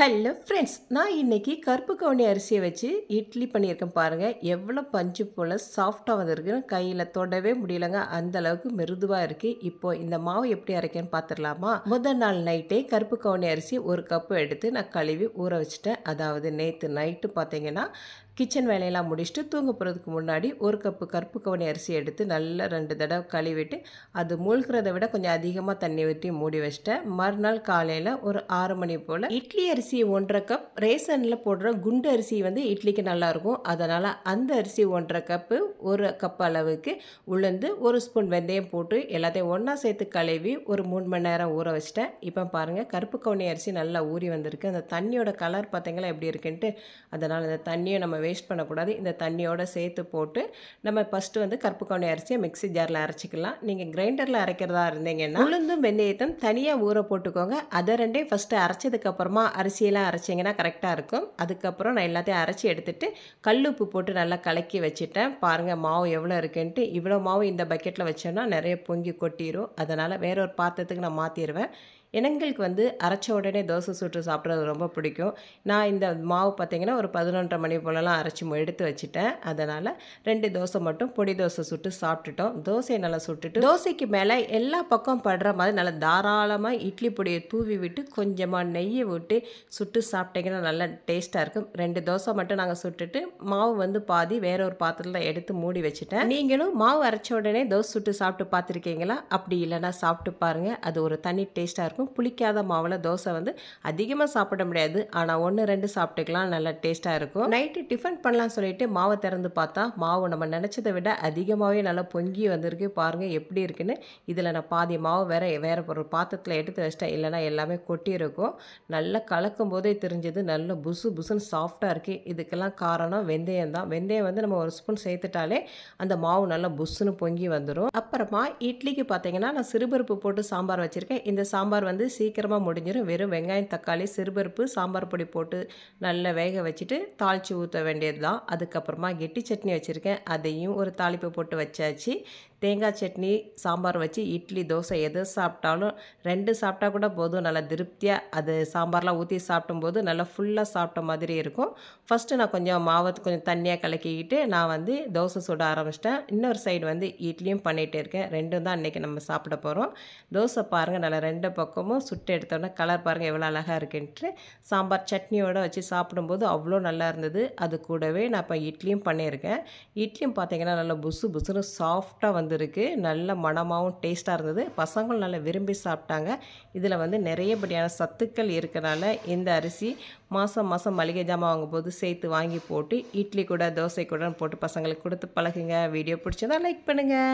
hello friends நான் இன்றைக்கி கருப்பு கவுனி அரிசியை வச்சு இட்லி பண்ணியிருக்கேன் பாருங்கள் எவ்வளோ பஞ்சு போல் சாஃப்டாக வந்திருக்குன்னு கையில் தொடவே முடியலங்க அந்த அளவுக்கு மிருதுவாக இருக்குது இப்போது இந்த மாவு எப்படி அரைக்கன்னு பார்த்துடலாமா முதல் நாள் நைட்டே கருப்பு கவுனி அரிசி ஒரு கப்பு எடுத்து நான் கழுவி ஊற வச்சுட்டேன் அதாவது நேற்று நைட்டு பார்த்தீங்கன்னா கிச்சன் வேலையெல்லாம் முடிச்சுட்டு தூங்க போகிறதுக்கு முன்னாடி ஒரு கப்பு கருப்பு கவனி அரிசி எடுத்து நல்லா ரெண்டு தடவை கழுவிட்டு அது மூழ்கிறத விட கொஞ்சம் அதிகமாக தண்ணி ஊற்றி மூடி வச்சிட்டேன் மறுநாள் காலையில் ஒரு ஆறு மணி போல் இட்லி அரிசி ஒன்றரை கப் ரேசனில் போடுற குண்டு அரிசி வந்து இட்லிக்கு நல்லாயிருக்கும் அதனால் அந்த அரிசி ஒன்றரை கப்பு ஒரு கப் அளவுக்கு உளுந்து ஒரு ஸ்பூன் வெந்தயம் போட்டு எல்லாத்தையும் ஒன்றா சேர்த்து கழுவி ஒரு மூணு மணி நேரம் ஊற வச்சிட்டேன் இப்போ பாருங்கள் கருப்பு கவுனி அரிசி நல்லா ஊறி வந்திருக்கு அந்த தண்ணியோட கலர் பார்த்தீங்களா எப்படி இருக்குன்ட்டு அதனால் அந்த தண்ணியை நம்ம வேஸ்ட் பண்ணக்கூடாது இந்த தண்ணியோடு சேர்த்து போட்டு நம்ம ஃபஸ்ட்டு வந்து கருப்பு கவுனி அரிசியை மிக்ஸி ஜாரில் அரைச்சிக்கலாம் நீங்கள் கிரைண்டரில் அரைக்கிறதா இருந்தீங்கன்னா உளுந்தும் வெந்தயத்தும் தனியாக ஊற போட்டுக்கோங்க அதை ரெண்டே ஃபஸ்ட்டு அரைச்சதுக்கப்புறமா அரிசியெல்லாம் அரைச்சிங்கன்னா கரெக்டாக இருக்கும் அதுக்கப்புறம் நான் எல்லாத்தையும் அரைச்சி எடுத்துகிட்டு கல் உப்பு போட்டு நல்லா கலக்கி வச்சுட்டேன் பாருங்கள் மாவு எவ்வளோ இருக்குன்ட்டு இவ்வளோ மாவு இந்த பக்கெட்டில் வச்சோன்னா நிறைய பொங்கி கொட்டிடும் அதனால் வேற ஒரு பாத்திரத்துக்கு நான் மாற்றிடுவேன் எனங்களுக்கு வந்து அரைச்ச உடனே தோசை சுட்டு சாப்பிட்றது ரொம்ப பிடிக்கும் நான் இந்த மாவு பார்த்திங்கன்னா ஒரு பதினொன்றரை மணி போலலாம் அரைச்சி எடுத்து வச்சுட்டேன் அதனால் ரெண்டு தோசை மட்டும் பொடி தோசை சுட்டு சாப்பிட்டுட்டோம் தோசையை நல்லா சுட்டுட்டு தோசைக்கு மேலே எல்லா பக்கம் படுற மாதிரி நல்லா தாராளமாக இட்லி பொடியை தூவி விட்டு கொஞ்சமாக நெய்யை விட்டு சுட்டு சாப்பிட்டிங்கன்னா நல்லா டேஸ்ட்டாக இருக்கும் ரெண்டு தோசை மட்டும் நாங்கள் சுட்டுட்டு மாவு வந்து பாதி வேற ஒரு பாத்திரத்தில் எடுத்து மூடி வச்சுட்டேன் நீங்களும் மாவு அரைச்ச உடனே தோசை சுட்டு சாப்பிட்டு பார்த்துருக்கீங்களா அப்படி இல்லைனா சாப்பிட்டு பாருங்கள் அது ஒரு தனி டேஸ்ட்டாக இருக்கும் இருக்கும் புளிக்காத மாவில் தோசை வந்து அதிகமாக சாப்பிட முடியாது ஆனால் ஒன்று ரெண்டு சாப்பிட்டுக்கலாம் நல்லா டேஸ்ட்டாக இருக்கும் நைட்டு டிஃபன் பண்ணலாம் சொல்லிட்டு மாவை திறந்து பார்த்தா மாவு நம்ம நினச்சதை விட அதிகமாகவே நல்லா பொங்கி வந்திருக்கு பாருங்கள் எப்படி இருக்குன்னு இதில் நான் பாதி மாவு வேறு வேறு ஒரு பாத்திரத்தில் எடுத்து வச்சிட்டேன் இல்லைனா எல்லாமே கொட்டியிருக்கும் நல்லா கலக்கும் போதே தெரிஞ்சது நல்ல புசு புசுன்னு சாஃப்டாக இருக்குது இதுக்கெல்லாம் காரணம் வெந்தயம் தான் வெந்தயம் வந்து நம்ம ஒரு ஸ்பூன் சேர்த்துட்டாலே அந்த மாவு நல்லா புஸ்ஸுன்னு பொங்கி வந்துடும் அப்புறமா இட்லிக்கு பார்த்தீங்கன்னா நான் சிறுபருப்பு போட்டு சாம்பார் வச்சுருக்கேன் இந்த சாம்பார் வந்து சீக்கிரமாக முடிஞ்சிடும் வெறும் வெங்காயம் தக்காளி சிறுபருப்பு சாம்பார் பொடி போட்டு நல்லா வேக வச்சுட்டு தாளித்து ஊற்ற வேண்டியது தான் அதுக்கப்புறமா கெட்டி சட்னி வச்சுருக்கேன் அதையும் ஒரு தாளிப்பு போட்டு வச்சாச்சு தேங்காய் சட்னி சாம்பார் வச்சு இட்லி தோசை எது சாப்பிட்டாலும் ரெண்டு சாப்பிட்டா கூட போதும் நல்லா திருப்தியாக அது சாம்பார்லாம் ஊற்றி சாப்பிடும்போது நல்லா ஃபுல்லாக சாப்பிட்ட மாதிரி இருக்கும் ஃபஸ்ட்டு நான் கொஞ்சம் மாவத்து கொஞ்சம் தண்ணியாக கலக்கிக்கிட்டு நான் வந்து தோசை சுட ஆரம்பிச்சிட்டேன் இன்னொரு சைடு வந்து இட்லியும் பண்ணிகிட்டே இருக்கேன் ரெண்டும் தான் அன்றைக்கி நம்ம சாப்பிட போகிறோம் தோசை பாருங்கள் நல்லா ரெண்டு பக்கமும் சுட்டு எடுத்தோடனே கலர் பாருங்கள் எவ்வளோ அழகாக இருக்குன்ட்டு சாம்பார் சட்னியோடு வச்சு சாப்பிடும்போது அவ்வளோ நல்லா இருந்தது அது கூடவே நான் இப்போ இட்லியும் பண்ணியிருக்கேன் இட்லியும் பார்த்திங்கன்னா நல்லா புசு புசுன்னு சாஃப்டாக வந்து வந்திருக்கு நல்ல மனமாகவும் டேஸ்ட்டாக இருந்தது பசங்களும் நல்லா விரும்பி சாப்பிட்டாங்க இதில் வந்து நிறையபடியான சத்துக்கள் இருக்கிறனால இந்த அரிசி மாதம் மாதம் மளிகை ஜாமான் வாங்கும்போது சேர்த்து வாங்கி போட்டு இட்லி கூட தோசை கூட போட்டு பசங்களுக்கு கொடுத்து பழகுங்க வீடியோ பிடிச்சதா லைக் பண்ணுங்கள்